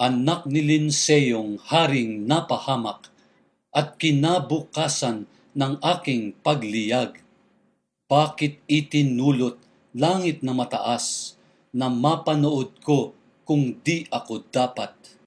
anak ni Linseyong haring napahamak at kinabukasan ng aking pagliyag. Bakit itinulot langit na mataas na mapanood ko kung di ako dapat?'